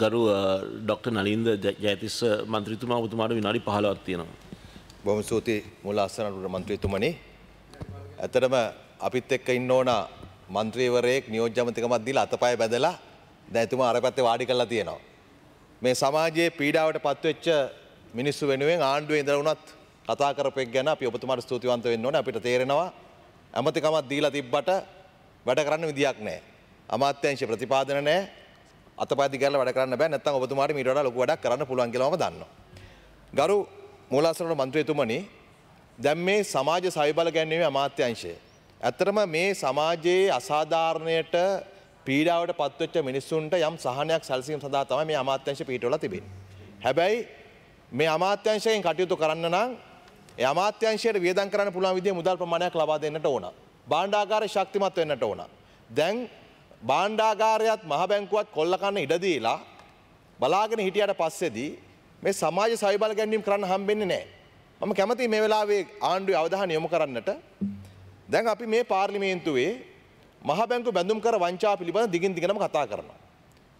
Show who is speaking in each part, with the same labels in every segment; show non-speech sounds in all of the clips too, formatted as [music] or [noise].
Speaker 1: ගරු ඩොක්ට නලින්ද ජයතිස්ස මන්ත්‍රීතුමා ඔබතුමාට විනාඩි
Speaker 2: පහලවත් තියෙනවා. බොහොම ස්තුතියි මුල අස්සනට මන්ත්‍රීතුමනි. ඇතරම අපිත් එක්ක ඉන්න ඕන මන්ත්‍රීවරයෙක් නියෝජ්‍යමතිකමක් දීලා අතපය බැදලා දැන් එතුමා අර පැත්තේ වාඩි කරලා තියෙනවා. මේ සමාජයේ පීඩාවට පත්වෙච්ච මිනිස්සු වෙනුවෙන් ආණ්ඩුවේ ඉඳලා වුණත් කතා කරපෙක් ගැන අපි ඔබතුමාට ස්තුතිවන්ත වෙන්න ඕනේ. අපිට තේරෙනවා ඇමතිකමක් දීලා තිබ්බට වැඩ කරන්න විදියක් නැහැ. අමාත්‍යංශ ප්‍රතිපාදන නැහැ. අතපති කරලා වැඩ කරන්න බෑ නැත්නම් ඔබතුමාට මීට වඩා ලොකු වැඩක් කරන්න පුළුවන් කියලා මම දන්නවා. ගරු මූලාශ්‍රවණ මන්ත්‍රීතුමනි දැන් මේ සමාජ සවිබල ගැන්වීමේ අමාත්‍යංශය ඇත්තටම මේ සමාජයේ අසාධාරණයට පීඩාවට පත්වෙච්ච මිනිස්සුන්ට යම් සහනයක් සැලසීම සඳහා තමයි මේ අමාත්‍යංශය පිටවලා තිබෙන්නේ. හැබැයි මේ අමාත්‍යංශයෙන් කටයුතු කරන්න නම් ඒ අමාත්‍යංශයට වියදම් කරන්න පුළුවන් විදිහේ මුදල් ප්‍රමාණයක් ලබා දෙන්නට ඕන. භාණ්ඩාගාරය ශක්තිමත් වෙන්නට ඕන. දැන් බාණ්ඩාගාරයත් මහ බැංකුවත් කොල්ල කන්න ඉඩ දීලා බලාගෙන හිටියට පස්සේදී මේ සමාජ සවිබල ගැන්වීම කරන්න හම්බෙන්නේ නැහැ. මම කැමති මේ වෙලාවේ ආණ්ඩුවේ අවධානය යොමු කරන්නට. දැන් අපි මේ පාර්ලිමේන්තුවේ මහ බැංකු බැඳුම් කර වංචා පිළිබඳ දිගින් දිගටම කතා කරනවා.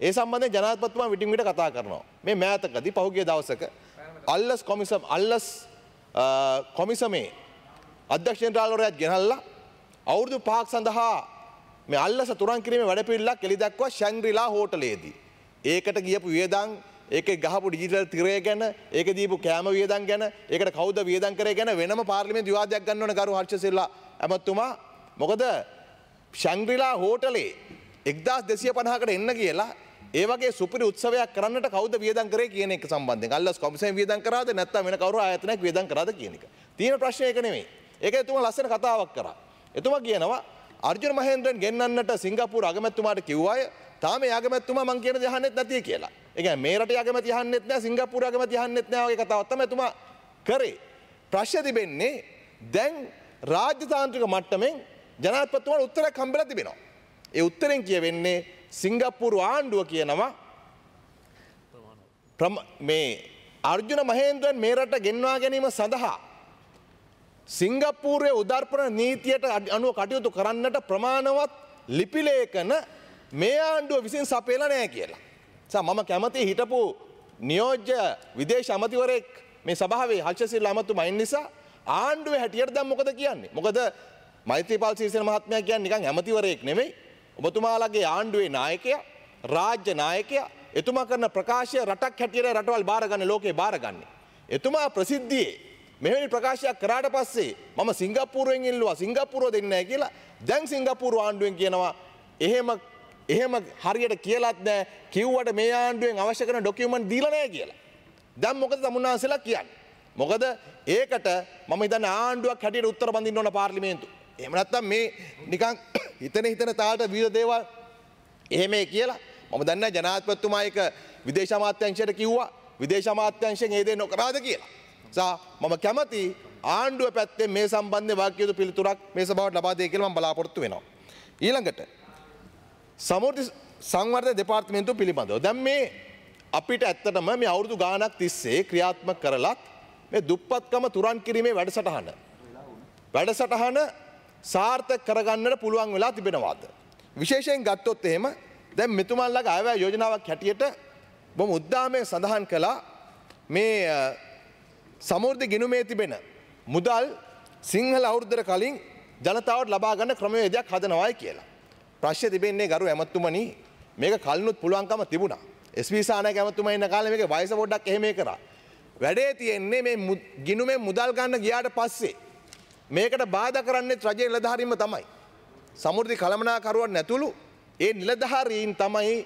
Speaker 2: ඒ සම්බන්ධයෙන් ජනාධිපතිතුමා විටින් විට කතා කරනවා. මේ මෑතකදී පහුගිය දවසක අල්ලස් කොමිසම් අල්ලස් කොමිසමේ අධ්‍යක්ෂ ජනරාල්වරයාත් ගෙනල්ලා අවුරුදු පහක් සඳහා මේ අල්ලස තුරන් කිරීම වැඩ පිල්ලක් එලි දක්වා ශැන්ග්‍රිලා හෝටලේදී. ඒකට ගියපු වියදන් ඒක ගහපු ඩිජිටල් තිරය ගැන ඒක දීපු කෑම වියදන් ගැන ඒකට කවුද වියදන් කරේ ගැන වෙනම පාර්ලිමේන්තු විවාදයක් ගන්න ඕන ගරු හර්ෂසිල්ලා ඇමතුමා මොකද ශැන්ග්‍රිලා හෝටලේ 1250කට එන්න කියලා ඒ වගේ සුපිරි උත්සවයක් කරන්නට කවුද වියදම් කරේ කියන එක සම්බන්ධයෙන් අල්ලස් කොමිසම වියදම් කරාද නැත්නම් වෙන කවුරු ආයතනයක් වියදම් කරාද කියන එක. තියෙන ප්‍රශ්නේ ඒක නෙමෙයි. ඒක එතුමා ලස්සන කතාවක් කරා. එතුමා කියනවා අර්ජුන මහන්ද්‍රෙන් ගෙන්න්නට සිංගපුර අගමැත්තුමාට කිව්වාය තාම යාගමැත්තුම මං කියන දහන්නෙත් නැතිය කියලා එක මේට යගම තියන්නෙත් නෑ සිංගපුර අගම තියන්නෙත් නෑගේ කතාවත්තමතුම කරේ. ප්‍රශ්්‍ය තිබෙන්නේ දැන් රාජ්‍යතාන්ත්‍රික මට්ටමෙන් ජනත්පත්තුවට උත්තර කම්බල තිබෙනවා. ඒ උත්තරෙන් කියවෙන්නේ සිංගප්පුරු ආණ්ඩුව කියනවා මේ අර්ජුන මහේන්දුවන් මේරට ගෙන්වා ගැනීම සඳහා සිංගප්පූරය උදර්පන නීතියට අනුව කටයුතු කරන්නට ප්‍රමාණවත් ලිපිලේකන මේ ආණ්ඩුව විසින් සපේල නෑ කියලා. මම කැමති හිටපු නියෝජ්‍ය විදේශ අමතිවරෙක් මේ සභාවේ හර්ෂසිල් අමතු මයින් නිසා ආණ්ඩුව හැටියට දැම් මොකද කියන්නේ. මොකද මෛත්‍රපාල් සීසන මහත්මය කියන්න නිකං ඇමතිවරයෙක් නෙවෙයි. ඔබතුමාලගේ ආණ්ඩුවේ නායකය රාජ්‍ය නායකය එතුමා කරන ප්‍රකාශය රටක් හැටියට රටවල් බාරගන්න ලෝකේ බාරගන්නේ. එතුමා ප්‍රසිද්ධියේ මෙවැනි ප්‍රකාශයක් කරාට පස්සේ මම සිංගප්පූරුවෙන් ඉල්ලුවා සිංගප්පූරුව දෙන්නේ නැහැ කියලා. දැන් සිංගප්පූරුව ආණ්ඩුවෙන් කියනවා එහෙම එහෙම හරියට කියලාත් නැහැ. කිව්වට මේ ආණ්ඩුවෙන් අවශ්‍ය කරන ඩොකියුමන්ට් දීලා නැහැ කියලා. දැන් මොකද තමුන්නාන්සලා කියන්නේ? මොකද ඒකට මම හිතන්නේ ආණ්ඩුවක් හැටියට උත්තර බඳින්න ඕන පාර්ලිමේන්තු. එහෙම නැත්නම් මේ නිකන් [coughs] හිතන හිතන තාලට විවිධ දේවල් එහෙමයි කියලා මම දන්නේ ජනාධිපතිතුමා ඒක විදේශ අමාත්‍යංශයට කිව්වා. විදේශ අමාත්‍යංශයෙන් ඒ දේ නොකරාද කියලා. සහ මම කැමති ආණ්ඩුව පැත්තේ මේ සම්බන්ධ වාක්‍යයුතු පිළිතුරක් මේ සභාවට ලබා දෙයි කියලා මම බලාපොරොත්තු වෙනවා. ඊළඟට සමෘද්ධි සංවර්ධන දෙපාර්තමේන්තුව පිළිබඳව දැන් මේ අපිට ඇත්තටම මේ අවුරුදු ගාණක් තිස්සේ ක්‍රියාත්මක කරලත් මේ දුප්පත්කම තුරන් කිරීමේ වැඩසටහන වැඩසටහන සාර්ථක කරගන්නට පුළුවන් වෙලා තිබෙනවාද විශේෂයෙන් ගත්තොත් එහෙම දැන් මෙතුමන්ලගේ අයවැය යෝජනාවක් හැටියට බොහොම උද්දාමයෙන් සඳහන් කළා මේ සමෘද්ධි ගිනුමේ තිබෙන මුදල් සිංහල අවුරුද්දර කලින් ජනතාවට ලබා ගන්න ක්‍රමවේදයක් හදනවායි කියලා. ප්‍රශ්නේ තිබෙන්නේ ගරු ඇමතුමනි මේක කලිනුත් පුළුවන්කම තිබුණා. එස්.පී. සානායක ඇමතුමා ඉන්න කාලේ මේක වයස පොඩ්ඩක් එහෙම කරා. වැඩේ තියෙන්නේ මේ ගිනුමේ මුදල් ගන්න ගියාට පස්සේ මේකට බාධා කරන්නේ රජයේ නිලධාරීන්ම තමයි. සමෘද්ධි කළමනාකරුවන් නැතුළු ඒ නිලධාරීන් තමයි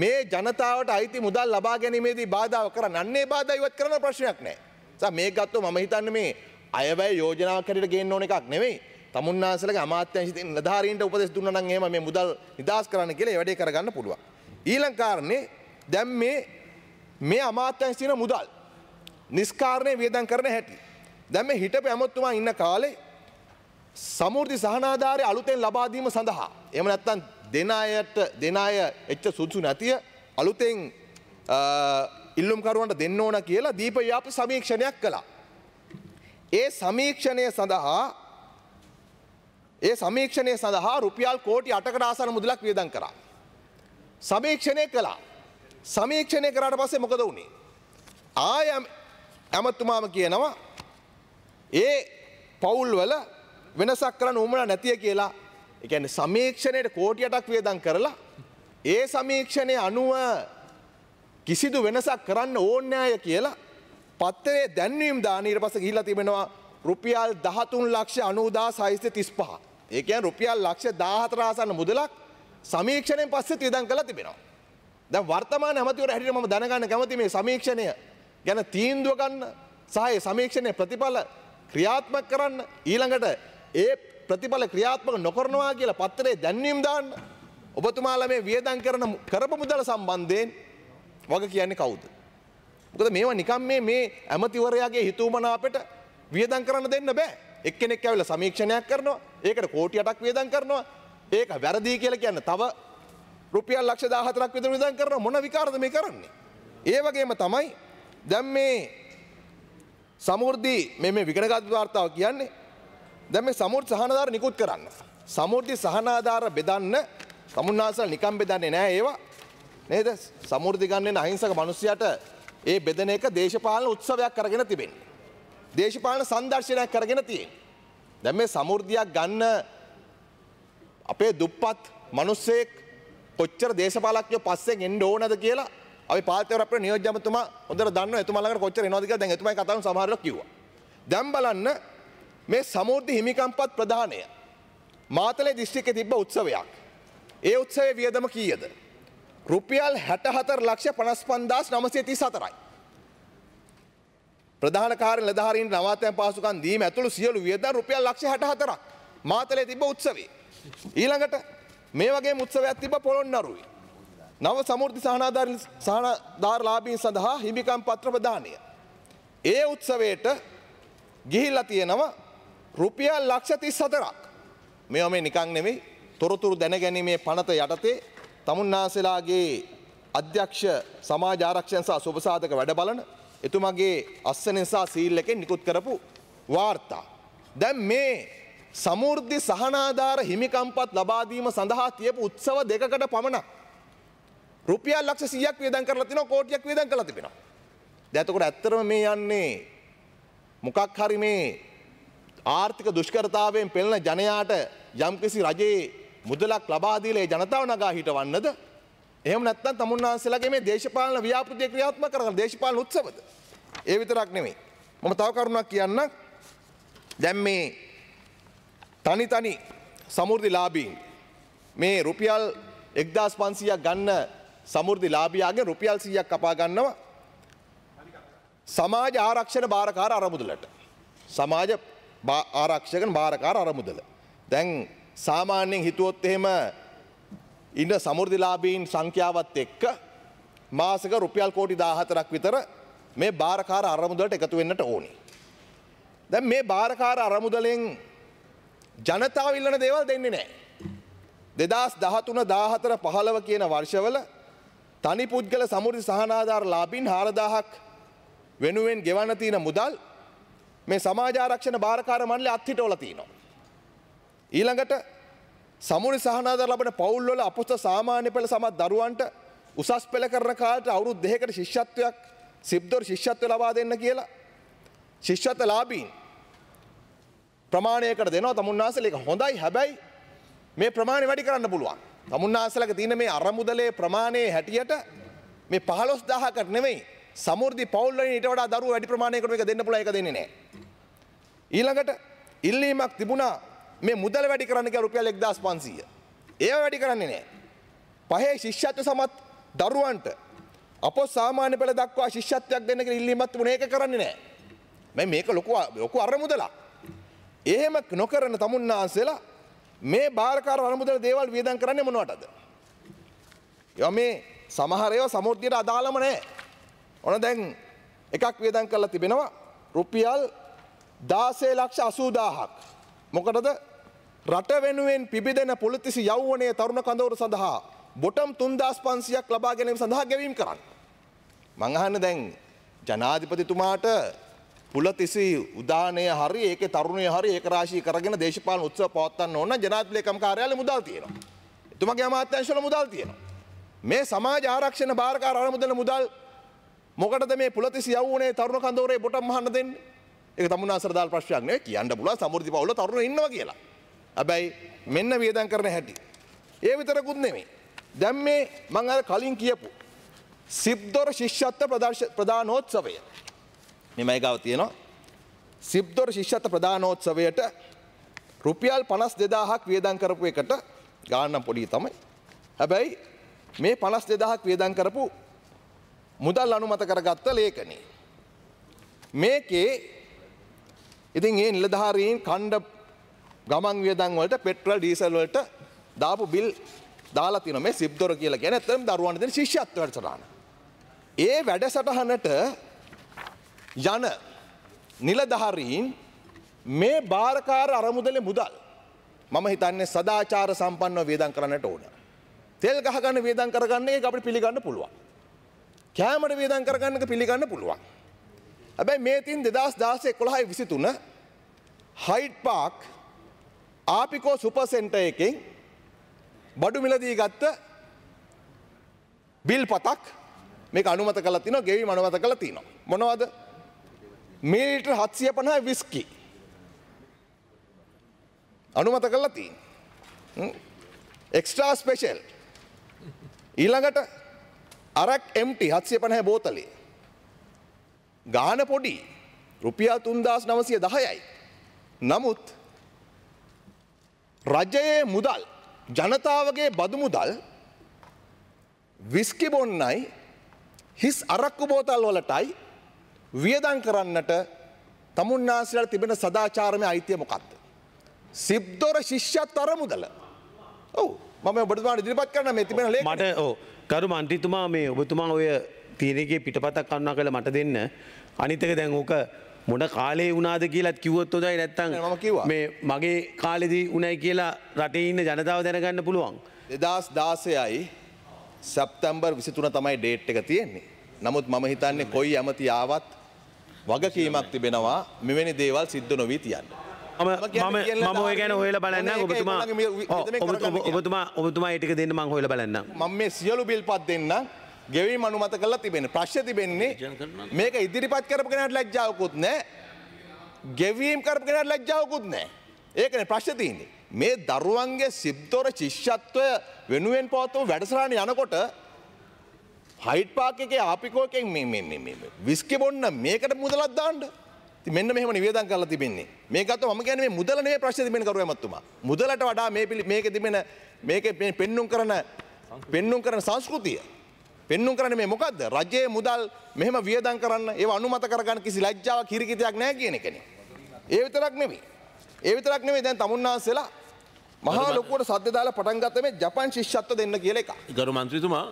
Speaker 2: මේ ජනතාවට අයිති මුදල් ලබා ගැනීමේදී බාධාව කරන්නේ. අන්නේ බාධා ඉවත් කරන ප්‍රශ්නයක් නැහැ. මේ ගත්තු මම හිතන්න මේ අයවැය යෝජනා කරට ගේන්න ඕන එකක් නෙවෙයි තමුන්නාසලක අමාත්‍යංශිත නිලධාරීන්ට උපදෙස් දුන්නා නම් එහෙම මේ මුදල් නිදහස් කරන්න කියලා ඒ වැඩේ කරගන්න පුළුවන්. ඊළඟ කාරණේ දැන් මේ මේ අමාත්‍යංශ තියෙන මුදල් නිස්කාරණය වියදම් කරන හැටි. දැන් මේ හිටපු ඇමතුමා ඉන්න කාලේ සමෘද්ධි සහනාධාරය අලුතෙන් ලබා දීම සඳහා එහෙම නැත්නම් දෙන අයට දෙන අය එච්ච සුදුසු නැතිය අලුතෙන් ඉල්ලුම්කරුවන්ට දෙන්න ඕන කියලා දීපව්‍යාප සමීක්ෂණයක් කළා. ඒ සමීක්ෂණය සඳහා ඒ සමීක්ෂණය සඳහා රුපියල් කෝටි අටකට ආසන මුදලක් වියදම් කරා. සමීක්ෂණය කළා. සමීක්ෂණය කරාට පස්සේ මොකද වුණේ? ආය ඇමතුමාම කියනවා ඒ පවුල්වල වෙනසක් කරන්න උමනා නැතිය කියලා එකැන සමීක්ෂණයට කෝටියටක් වියදන් කරලා ඒ සමීක්ෂණය අනුව කිසිදු වෙනසක් කරන්න ඕන්නෑය කියලා පත්තරේ දැන්වීම් දානීර පස ගිල්ල තිබෙනවා රුපියල් දහතුන් ලක්ෂ අනුදා සයිස්්‍ය තිස් පහ. ඒකයන් රුපියල් ලක්ෂ දාහතරාසන්න මුදලක් සමීක්ෂණයෙන් පස්සේ තියදන් කළ තිබෙනවා. දැන් වර්තමාන ඇමතිවර හැටියට මම දැනගන්න කැමති මේ සමීක්ෂණය ගැන තීන්දුව ගන්න සහ ඒ සමීක්ෂණයේ ප්‍රතිඵල ක්‍රියාත්මක කරන්න ඊළඟට ඒ ප්‍රතිඵල ක්‍රියාත්මක නොකරනවා කියලා පත්‍රයේ දැන්වීම් දාන්න ඔබතුමාලා මේ වියදම් කරන කරපු මුදල සම්බන්ධයෙන් වග කියන්නේ කවුද. මොකද මේවා නිකම් මේ මේ ඇමතිවරයාගේ හිතුවමනාපට වියදම් කරන්න දෙන්න බෑ. එක්කෙනෙක් ඇවිල්ලා සමීක්ෂණයක් කරනවා. ඒකට කෝටි 8ක් වියදම් කරනවා. ඒක වැරදි කියලා කියන්න තව රුපියල් ලක්ෂ 14ක් විතර වියදම් කරනවා. මොන විකාරද මේ කරන්නේ? ඒ වගේම තමයි දැන් මේ සමෘද්ධි මේ මේ විකනගත වාර්තාව කියන්නේ දැන් මේ සමෘද්ධි සහනාධාර නිකුත් කරන්න. සමෘද්ධි සහනාධාර බෙදන්න සමුන්නාසල් නිකම් බෙදන්නේ නෑ ඒවා නේද සමෘධිගන්නෙන් අහිංසක මනුස්සයට ඒ බෙදන එක දේශපාලන උත්සවයක් කරගෙන තිබෙන්නේ. දේශපාලන සංදර්ශනයක් කරගෙන තියෙන්. දැම් මේ සමෘද්ධියක් ගන්න අපේ දුප්පත් මනුස්සෙක් කොච්චර දේශපාලක්ය පස්සෙන් එන්න ඕනද කියලා අපි පාතවර අපේ නියෝජ්‍යමතුමා හොඳට දන්න එතුමාලකට කොච්චර එනවද කියලා දැන් එතුමයි කතාව සමහරවිට කිව්වා. දැන් බලන්න මේ සමෘද්ධි හිමිකම්පත් ප්‍රදානය මාතලේ දිස්ත්‍රික්කයේ තිබ්බ උත්සවයක්. ඒ උත්සවයේ වියදම කීයද? රුපියල් හැටහතර ලක්ෂ පනස්පන්දස් නමසේ ති සතරයි. ප්‍රධාන කාර ලධාරීන් නවාතයන් පාසුකන් දීම ඇතුළු සියලු වියද රුපියල් ලක්ෂ හැටහතරක් මාතලේ තිබ උත්සවේ. ඊළඟට මේ වගේ මුත්සවයක් තිබ පොළොන්නරුයි. නව සමෘති සහනාධාරලාබීන් සඳහා හිමිකම් පත්‍රපදානය. ඒ උත්සවයට ගිහිල්ල තියෙනව රුපියල් ලක්ෂ තිස් සතරක් මෙ මේ නිකං නෙමේ තොරතුරු දැනගැනීමේ පනත යටතේ තමුන්නාසලාගේ අධ්‍යක්ෂ සමාජ ආරක්ෂණ සහ සුබසාධක වැඩ බලන එතුමගේ අස්සනෙන් සහ සීල් එකෙන් නිකුත් කරපු වාර්තා. දැන් මේ සමෘද්ධි සහනාධාර හිමිකම්පත් ලබා දීම සඳහා තියපු උත්සව දෙකකට පමණක් රුපියල් ලක්ෂ 100ක් වියදම් කරලා තිනවා කෝටියක් වියදම් කරලා තිබෙනවා. දැන් එතකොට ඇත්තටම මේ යන්නේ මොකක් හරි මේ ආර්ථික දුෂ්කරතාවයෙන් පෙළෙන ජනයාට යම්කිසි රජයේ මුදලක් ලබාදීලේ ජනතාව නගා හිටවන්නද එහෙම නැත්නම් තමුන්නාන්සේලාගේ මේ දේශපාලන ව්‍යාපෘතිය ක්‍රියාත්මක කරන දේශපාලන උත්සවද ඒ විතරක් නෙමෙයි මම තව කරුණක් කියන්නම් දැන් මේ තනි තනි සමෘද්ධිලාභීන් මේ රුපියල් 1500ක් ගන්න සමෘද්ධිලාභියාගෙන් රුපියල් 100ක් කපා ගන්නවා සමාජ ආරක්ෂණ භාරකාර අරමුදලට සමාජ ආරක්ෂකන භාරකාර අරමුදල දැන් සාමාන්‍යයෙන් හිතුවොත් එහෙම ඉන්න සමෘද්ධිලාභීන් සංඛ්‍යාවත් එක්ක මාසක රුපියල් කෝටි 14ක් විතර මේ බාරකාර අරමුදලට එකතු වෙන්නට ඕනි. දැන් මේ බාරකාර අරමුදලෙන් ජනතාව ඉල්ලන දේවල් දෙන්නේ නැහැ. 2013 14 15 කියන වර්ෂවල තනි පුද්ගල සමෘද්ධි සහනාධාර ලාභීන් 4000ක් වෙනුවෙන් ගෙවන්න තියෙන මුදල් මේ සමාජ ආරක්ෂණ බාරකාර මණ්ඩලය අත්හිටවලා තියෙනවා. ඊළඟට සමුනි සහනාධර ලබන පවුල්වල අපොස්ත සාමාන්‍ය පෙළ සමත් දරුවන්ට උසස් පෙළ කරන කාලට අවුරුදු දෙකකට ශිෂ්‍යත්වයක් සිබ්දොර ශිෂ්‍යත්ව ලබා දෙන්න කියලා ශිෂ්‍යත්ව ලාභීන් ප්‍රමාණයකට දෙනවා තමුන්නාසල එක හොඳයි හැබැයි මේ ප්‍රමාණය වැඩි කරන්න පුළුවන්. තමුන්නාසලක තියෙන මේ අරමුදලේ ප්‍රමාණයේ හැටියට මේ 15000කට නෙමෙයි සමෘද්ධි පවුල් වලින් ඊට වඩා දරුවෝ වැඩි ප්‍රමාණයකට මේක දෙන්න පුළුවන් ඒක දෙන්නේ නැහැ. ඊළඟට ඉල්ලීමක් තිබුණා මේ මුදල වැඩි කරන්න කියලා රුපියල් 1500. ඒව වැඩි කරන්නේ නැහැ. පහේ ශිෂ්‍යත්ව සමත් දරුවන්ට අපෝ සාමාන්‍ය පෙළ දක්වා ශිෂ්‍යත්වයක් දෙන්න කියලා ඉල්ලීමක් තිබුණේ ඒක කරන්නේ නැහැ. මම මේක ලොකු ලොකු අරමුදලක්. එහෙම නොකරන තමුන්නාන්සලා මේ බාරකාර අරමුදල දේවල් වියදම් කරන්නේ මොනවටද? ඒවා මේ සමහර ඒවා සමෘද්ධියට අදාළම නැහැ. ඔන දැන් එකක් වියදම් කරලා තිබෙනවා රුපියල් 16 ලක්ෂ 80000ක්. මොකටද රට වෙනුවෙන් පිබිදෙන පොලිතිසි යෞවනය තරුණ කඳවුරු සඳහා බොටම් තුන්දස් පන්සියක් ලබා ගැනීම සඳහා ගැවීම් කරන්න. මංහන්න දැන් ජනාධිපතිතුමාට පුලතිසි උදානය හරි ඒක තරුණය හරි ඒක රාශී කරගෙන දේශපාල උත්සව පවත්තන්න ඕන ජනාතිලේකම් කාරයාල මුදල් තියෙනවා. එතුමගේ අමාත්‍යංශල මුදල් තියෙනවා. මේ සමාජ ආරක්ෂණ භාරකාර අරමුදල මුදල් මොකටද මේ පුලතිසි යවුනේ තරුණ කඳවරේ බොටම් හන්න දෙන්නේ? ඒක තමුන් අසරදාල් ප්‍රශ්නයක් නෙවෙයි කියන්න පුළුවන් සමෘද්ධි පවුල තරුණ ඉන්නවා කියලා. හැබැයි මෙන්න වියදම් කරන හැටි. ඒ විතරකුත් නෙමෙයි. දැන් මේ මම අර කලින් කියපු සිබ්දොර ශිෂ්‍යත්ව ප්‍රදානෝත්සවය. මේ මයි ගාව තියෙනවා. සිබ්දොර ශිෂ්‍යත්ව ප්‍රදානෝත්සවයට රුපියල් 52000ක් වියදම් කරපු එකට ගාන්න පොඩි තමයි. හැබැයි මේ 52000ක් වියදම් කරපු මුදල් අනුමත කරගත්ත ලේකනේ. මේකේ ඉතින් ඒ නිලධාරීන් කණ්ඩ ගමන් වියදන් වලට පෙට්‍රල් ඩීසල් වලට දාපු බිල් දාලා තියෙනවා මේ සිබ්දොර කියලා කියන්නේ ඇත්තටම දරුවන්ට දෙන ශිෂ්‍යත්ව වැඩසටහන. ඒ වැඩසටහනට යන නිලධාරීන් මේ බාරකාර අරමුදලේ මුදල් මම හිතන්නේ සදාචාර සම්පන්නව වියදම් කරන්නට ඕන. තෙල් ගහගන්න වියදම් කරගන්න එක අපිට පිළිගන්න පුළුවන්. කෑමට වියදම් කරගන්න එක පිළිගන්න පුළුවන්. හැබැයි මේ තින් 2016 11 23 හයිඩ් පාක් ආපිකෝ සුපසෙන්ට එකෙන් බඩු මිලදී ගත්ත බිල් පතක් මේ අනුමත කල තින ගෙවි මනුවත කළ තිනවා. මොනවද මිලිට හත්සිය පණහ විස්කි. අනුමත කල්ල තින්. එක්ස්ටා ස්පේෂල් ඊළඟට අරක් එම්ටි හත්සිය පණහැ බෝතලේ. ගාන පොඩි රුපියා තුන්දස් නවසය දහයයි. නමුත් රජයේ මුදල් ජනතාවගේ බදු මුදල් විස්කි බොන්නයි හිස් අරක්කු බෝතල් වලටයි වියදම් කරන්නට තමුන්නාසිලට තිබෙන සදාචාරමය අයිතිය මොකක්ද? සිබ්දොර ශිෂ්‍යත් අරමුදල. ඔව් මම ඔබතුමා ඉදිරිපත් කරන මේ තිබෙන ලේඛනය
Speaker 1: මට ඔව් කරු මන්ත්‍රීතුමා මේ ඔබතුමා ඔය තියෙනකේ පිටපතක් කන්නා කියලා මට දෙන්න අනිත් එක දැන් ඕක මොට කාලේ වුණනාද කියලත් කිවොත් ොදයි නැත්තන් මේ මගේ කාලෙදී උනයි කියලා
Speaker 2: රටේ ඉන්න ජනතාව දැනගන්න පුළුවන්. එදස් දාසයයි සැප්තැම්බර් විසිතුන තමයි ඩේට් එක තියෙන්නේ. නමුත් මම හිතන්නේ කොයි ඇමති ආවත් වගකීමක් තිබෙනවා මෙවැනි දේවල් සිද්ධ නොවී තියන්න.
Speaker 1: මම ඔය ගැන හොල බලන්න ඔබතුමා ඔබතුමා ඔබතුමා ඒටක දෙන්න මං හොල බලන්න.
Speaker 2: මම මේ සියලු බිල් පත් දෙන්න ගෙවීම අනුමත කරලා තිබෙන ප්‍රශ්න තිබෙන්නේ මේක ඉදිරිපත් කරපු කෙනාට ලැජ්ජාවකුත් නැහැ. ගෙවීම් කරපු කෙනාට ලැජ්ජාවකුත් නැහැ. ඒකනේ ප්‍රශ්න තියෙන්නේ. මේ දරුවන්ගේ සිබ්දොර ශිෂ්‍යත්වය වෙනුවෙන් පවත්වපු වැඩසටහන යනකොට හයිට් පාක් එකේ ආපිකෝ එකෙන් මේ මේ මේ මේ විස්කි බොන්න මේකට මුදලක් දාන්න. ඉතින් මෙන්න මෙහෙම නිවේදන් කරලා තිබෙන්නේ. මේක ගත්තොත් මම කියන්නේ මේ මුදල නෙවෙයි ප්‍රශ්නේ තිබෙන කරුවා මැතිතුමා. මුදලට වඩා මේ මේකේ තිබෙන මේකේ පෙන්눔 කරන පෙන්눔 කරන සංස්කෘතිය පෙන්නුම් කරන්නේ මේ මොකද්ද? රජයේ මුදල් මෙහෙම වියදම් කරන්න ඒව අනුමත කරගන්න කිසි ලැජ්ජාවක් හිරිකිතයක් නැහැ කියන එකනේ. ඒ විතරක් නෙමෙයි. ඒ විතරක් නෙමෙයි දැන් තමුන්නාන්සලා මහා ලොකුවට සද්ද දාලා පටන් ගත්ත මේ ජපන් ශිෂ්‍යත්ව දෙන්න කියලා එක.
Speaker 1: ගරු මන්ත්‍රීතුමා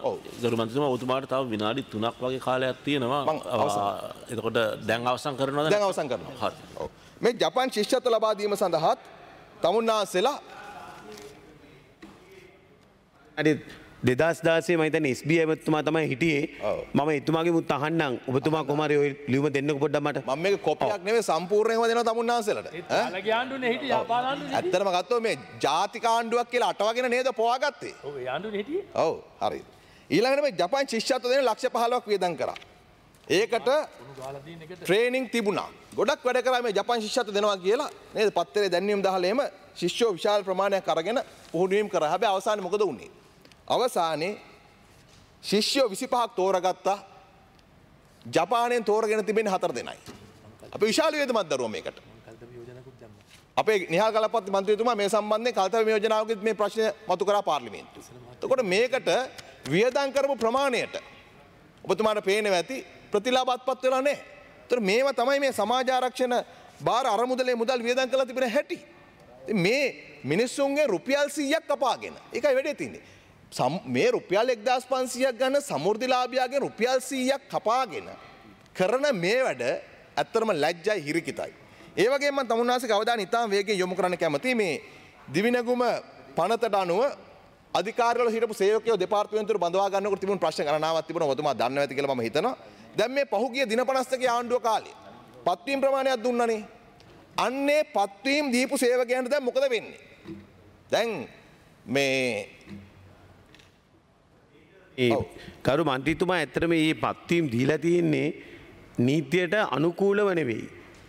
Speaker 1: ගරු මන්ත්‍රීතුමා ඔබතුමාට තව විනාඩි 3ක් වගේ කාලයක් තියෙනවා. එතකොට දැන් අවසන් කරනවද? දැන් අවසන් කරනවා. හරි.
Speaker 2: මේ ජපන් ශිෂ්‍යත්ව ලබා දීම සඳහාත් තමුන්නාන්සලා
Speaker 1: අනිත් දෙදස් දාසේ මහිතන ස්බ ඇමත්තුමා තමයි හිටියේ මම එතුමාගේ මුත් අහන්නම් ඔබතුමා කොමර ඔය ලියම දෙන්න පොඩ්ඩමට මම මේ කොපයක්
Speaker 2: නෙවෙයි සම්පූර්ණයෙන්ම දෙනවා තමුන්නාන්සලට ඇත්තටම ගත්තොත් මේ ජාතික ආණ්ඩුවක් කියලා අටවගෙන නේද පොවාගත්තේ ඔව් ඒ ආණ්ඩුවේ හිටියේ ඔව් හරි ඊළඟට මේ ජපාන් ශිෂ්‍යත්ව දෙන ලක්ෂ 15ක් වියදම් කරා ඒකට ට්‍රේනිං තිබුණා ගොඩක් වැඩ කරා මේ ජපාන් ශිෂ්‍යත්ව දෙනවා කියලා නේද පත්තරේ දැන්වීම් දහලා එහෙම ශිෂ්‍යෝ විශාල ප්‍රමාණයක් අරගෙන පුහුණුවීම් කරා හැබැයි අවසානයේ මොකද වුනේ අවසානයේ ශිෂ්‍යෝ විසිපහක් තෝරගත්තා ජපානයෙන් තෝරගෙන තිබෙන හතර දෙනයි. අප විශාල වේදමක් දරුවෝ මේකට. අපේ නිහාල් කලපති මන්ත්‍රීතුමා මේ සම්බන්ධයෙන් කල්තව යෝජනාවකෙත් මේ ප්‍රශ්නය මතු කරා පාර්ලිමේන්තුව. එතකොට මේකට වියදම් කරපු ප්‍රමාණයට ඔබතුමාට පේනවා ඇති ප්‍රතිලාභාත්පත් වෙලා නැහැ. ඒතර මේවා තමයි මේ සමාජ ආරක්ෂණ බාර අරමුදලේ මුදල් වියදම් කරලා තිබෙන හැටි. මේ මිනිස්සුන්ගේ රුපියල් 100ක් කපාගෙන. ඒකයි වැඩේ තින්නේ. මේ රුපියල් එක්දස් පන්සියක් ගන්න සමුෘධලාභයාගේ රුපියල් සීයක් කපාගෙන. කරන මේ වැඩ ඇත්තරම ලැජ්ජයි හිරිකිතයි. ඒවගේ තමුණනාස කවදා නිතාම් වේගේ යොමු කරන කැමති මේ දිවිනගුම පනතට අනුව අධිකාරල හිට සේක දෙපාර්තවන්තර බඳවාගන්න තිබුණ ප්‍රශ් කනාවත් තිබන ොතුම දන්න ඇති කියලම හිතන දැම් මේ පහුගේ දින පනස්සක ආණ්ඩුව කාලේ පත්වීම් ප්‍රමාණයක් දුන්නනේ. අන්නේ පත්වීම් දීපු සේවකයන්ට දැ මොකද වෙන්නේ. දැන්
Speaker 1: මේ ඒ කරු මන්ත්‍රීතුමා ඇත්තටම මේ පත්වීම් දීලා තියෙන්නේ නීතියට අනුකූලව නෙවෙයි.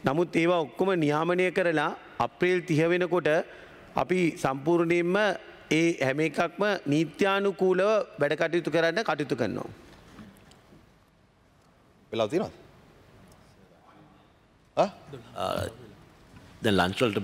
Speaker 1: නමුත් ඒවා ඔක්කොම නියාමනය කරලා අප්‍රේල් 30 වෙනකොට අපි සම්පූර්ණයෙන්ම ඒ හැම එකක්ම නීත්‍යානුකූලව වැඩ කටයුතු කරන්න කටයුතු කරනවා.
Speaker 2: වෙලා තියෙනවද? ආ? දැන් ලන්ච් වලට